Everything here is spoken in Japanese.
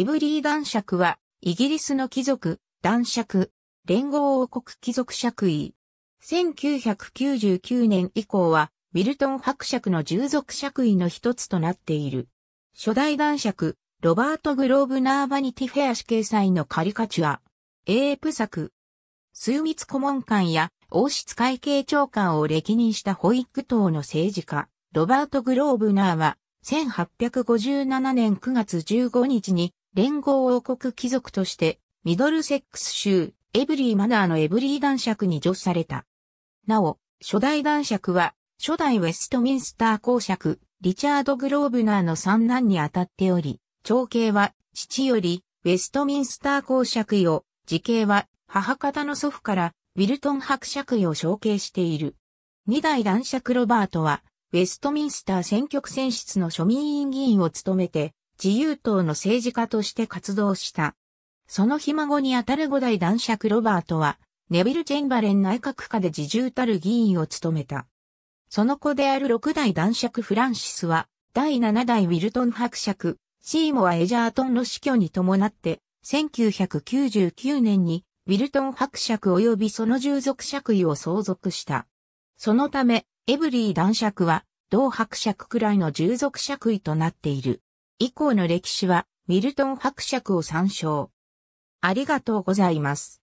エブリー男爵は、イギリスの貴族、男爵、連合王国貴族爵位。1999年以降は、ウィルトン伯爵の従属爵位の一つとなっている。初代男爵、ロバート・グローブナー・バニティ・フェア氏掲載のカリカチュア。エープ作。数密顧問官や王室会計長官を歴任したホイック党の政治家、ロバート・グローブナーは、1857年9月15日に連合王国貴族として、ミドルセックス州、エブリーマナーのエブリー男爵に除された。なお、初代男爵は、初代ウェストミンスター公爵、リチャード・グローブナーの三男にあたっており、長兄は、父より、ウェストミンスター公爵位を、時兄は、母方の祖父から、ウィルトン伯爵位を承継している。二代男爵ロバートは、ウェストミンスター選挙区選出の庶民委員議員を務めて、自由党の政治家として活動した。そのひ孫にあたる五代男爵ロバートは、ネビル・チェンバレン内閣下で自重たる議員を務めた。その子である六代男爵フランシスは、第七代ウィルトン伯爵、シーモア・エジャートンの死去に伴って、1999年にウィルトン伯爵及びその従属爵位を相続した。そのため、エブリー男爵は、同伯爵くらいの従属爵位となっている。以降の歴史はミルトン伯爵を参照。ありがとうございます。